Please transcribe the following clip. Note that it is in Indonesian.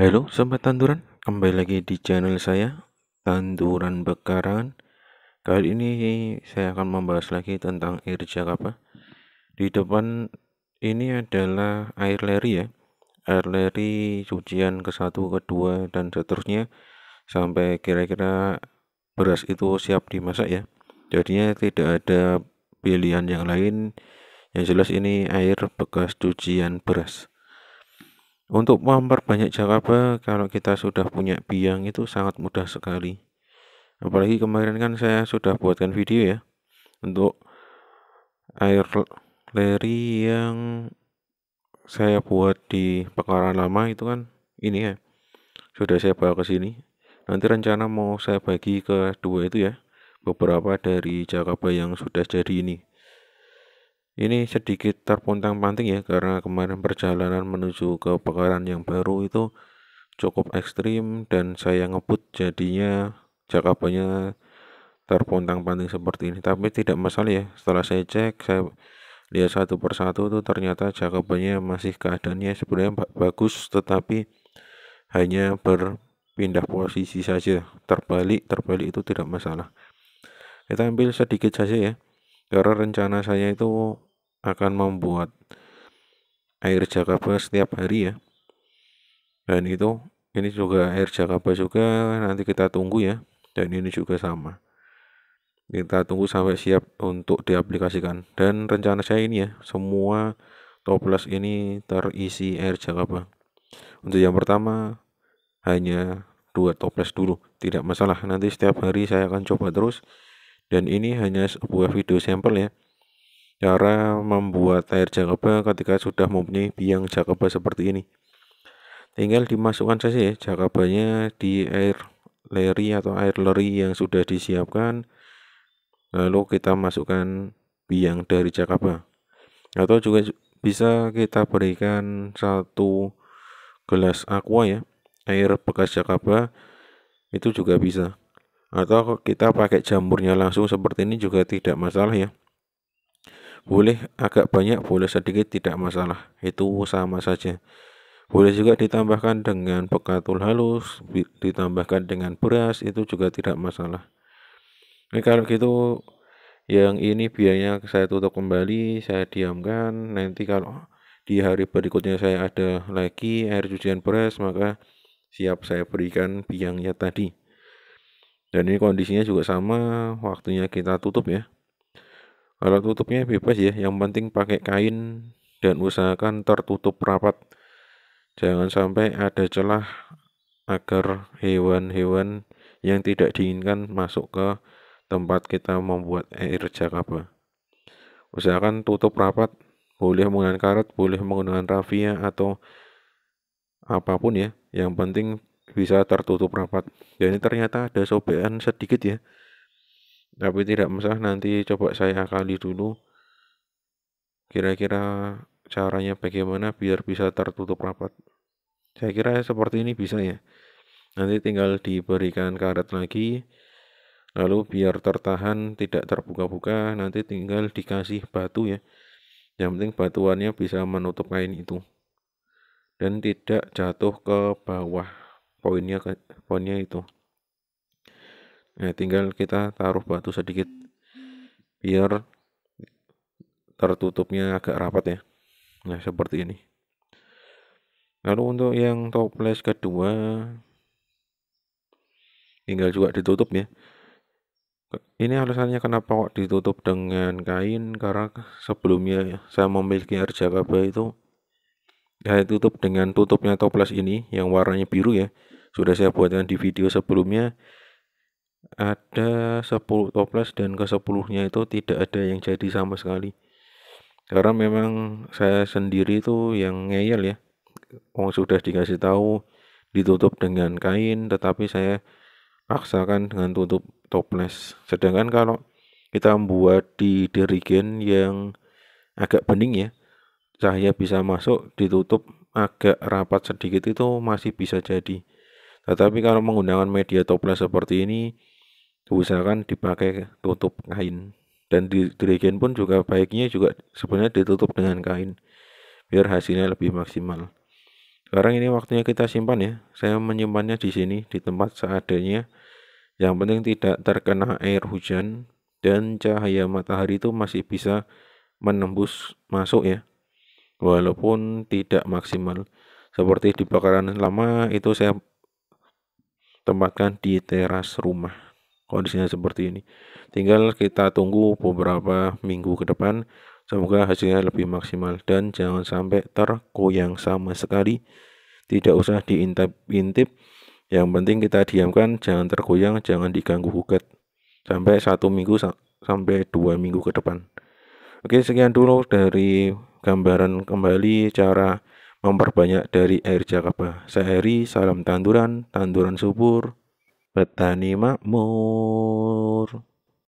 Halo Sobat Tanduran, kembali lagi di channel saya Tanduran Bekaran. Kali ini saya akan membahas lagi tentang air jakapa Di depan ini adalah air leri ya Air leri cucian ke satu, kedua, dan seterusnya Sampai kira-kira beras itu siap dimasak ya Jadinya tidak ada pilihan yang lain Yang jelas ini air bekas cucian beras untuk memperbanyak Jakarta, kalau kita sudah punya biang itu sangat mudah sekali. Apalagi kemarin kan saya sudah buatkan video ya untuk air leri yang saya buat di pekarangan lama itu kan ini ya sudah saya bawa ke sini. Nanti rencana mau saya bagi ke dua itu ya beberapa dari Jakarta yang sudah jadi ini ini sedikit terpontang-panting ya karena kemarin perjalanan menuju ke pekaran yang baru itu cukup ekstrim dan saya ngebut jadinya jakabannya terpontang-panting seperti ini tapi tidak masalah ya setelah saya cek saya lihat satu persatu tuh ternyata jakabannya masih keadaannya sebenarnya bagus tetapi hanya berpindah posisi saja terbalik terbalik itu tidak masalah kita ambil sedikit saja ya karena rencana saya itu akan membuat air jakaba setiap hari ya dan itu ini juga air jakaba juga nanti kita tunggu ya dan ini juga sama kita tunggu sampai siap untuk diaplikasikan dan rencana saya ini ya semua toples ini terisi air jakaba untuk yang pertama hanya dua toples dulu tidak masalah nanti setiap hari saya akan coba terus dan ini hanya sebuah video sampel ya Cara membuat air Jacoba ketika sudah mempunyai biang Jacoba seperti ini. Tinggal dimasukkan saja ya Jacobanya di air leri atau air leri yang sudah disiapkan. Lalu kita masukkan biang dari Jacoba. Atau juga bisa kita berikan satu gelas aqua ya, air bekas Jacoba itu juga bisa. Atau kita pakai jamurnya langsung seperti ini juga tidak masalah ya boleh agak banyak boleh sedikit tidak masalah itu sama saja boleh juga ditambahkan dengan pekatul halus ditambahkan dengan beras itu juga tidak masalah ini nah, kalau gitu yang ini biayanya saya tutup kembali saya diamkan nanti kalau di hari berikutnya saya ada lagi air cucian beras maka siap saya berikan biangnya tadi dan ini kondisinya juga sama waktunya kita tutup ya alat tutupnya bebas ya yang penting pakai kain dan usahakan tertutup rapat jangan sampai ada celah agar hewan-hewan yang tidak diinginkan masuk ke tempat kita membuat air jakaba usahakan tutup rapat boleh menggunakan karet boleh menggunakan rafia atau apapun ya yang penting bisa tertutup rapat ya ini ternyata ada sobekan sedikit ya tapi tidak masalah nanti coba saya akali dulu kira-kira caranya bagaimana biar bisa tertutup rapat saya kira seperti ini bisa ya nanti tinggal diberikan karet lagi lalu biar tertahan tidak terbuka-buka nanti tinggal dikasih batu ya yang penting batuannya bisa menutup kain itu dan tidak jatuh ke bawah poinnya poinnya itu Nah, tinggal kita taruh batu sedikit biar tertutupnya agak rapat ya. Nah, seperti ini. Lalu untuk yang toples kedua tinggal juga ditutup ya. Ini alasannya kenapa kok ditutup dengan kain karena sebelumnya saya memiliki RJKB itu saya tutup dengan tutupnya toples ini yang warnanya biru ya. Sudah saya buatkan di video sebelumnya ada 10 toples dan ke 10 nya itu tidak ada yang jadi sama sekali karena memang saya sendiri itu yang ngeyel ya Wong sudah dikasih tahu ditutup dengan kain tetapi saya paksakan dengan tutup toples sedangkan kalau kita membuat di dirigen yang agak bening ya cahaya bisa masuk ditutup agak rapat sedikit itu masih bisa jadi tetapi kalau menggunakan media toples seperti ini usahakan dipakai tutup kain dan di dirigen pun juga baiknya juga sebenarnya ditutup dengan kain biar hasilnya lebih maksimal sekarang ini waktunya kita simpan ya saya menyimpannya di sini di tempat seadanya yang penting tidak terkena air hujan dan cahaya matahari itu masih bisa menembus masuk ya walaupun tidak maksimal seperti di bakaran lama itu saya tempatkan di teras rumah kondisinya seperti ini. Tinggal kita tunggu beberapa minggu ke depan. Semoga hasilnya lebih maksimal dan jangan sampai tergoyang sama sekali. Tidak usah diintip-intip. Yang penting kita diamkan, jangan tergoyang, jangan diganggu gugat. Sampai satu minggu sampai dua minggu ke depan. Oke, sekian dulu dari gambaran kembali cara memperbanyak dari air Jakaba. Saya Eri, salam tanduran, tanduran subur petani makmur.